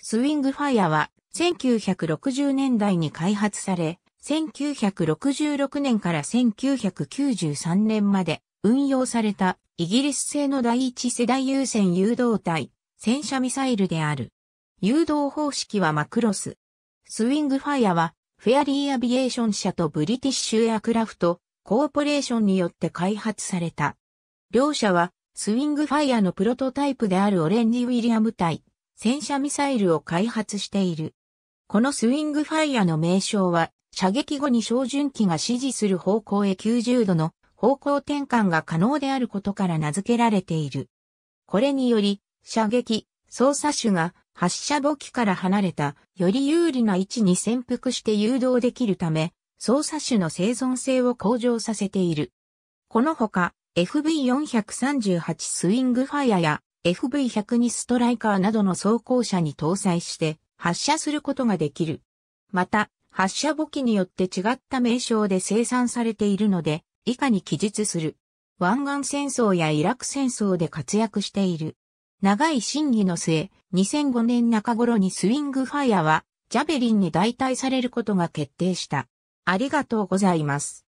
スウィングファイアは1960年代に開発され、1966年から1993年まで運用されたイギリス製の第一世代優先誘導体、戦車ミサイルである。誘導方式はマクロス。スウィングファイアは、フェアリーアビエーション社とブリティッシュエアクラフト、コーポレーションによって開発された。両社は、スウィングファイアのプロトタイプであるオレンジ・ウィリアム隊、戦車ミサイルを開発している。このスウィングファイアの名称は、射撃後に照準器が指示する方向へ90度の方向転換が可能であることから名付けられている。これにより、射撃、操作手が発射母機から離れた、より有利な位置に潜伏して誘導できるため、操作手の生存性を向上させている。このほか、FV438 スイングファイアや FV102 ストライカーなどの装甲車に搭載して発射することができる。また、発射簿記によって違った名称で生産されているので、以下に記述する。湾岸戦争やイラク戦争で活躍している。長い審議の末、2005年中頃にスウィングファイアは、ジャベリンに代替されることが決定した。ありがとうございます。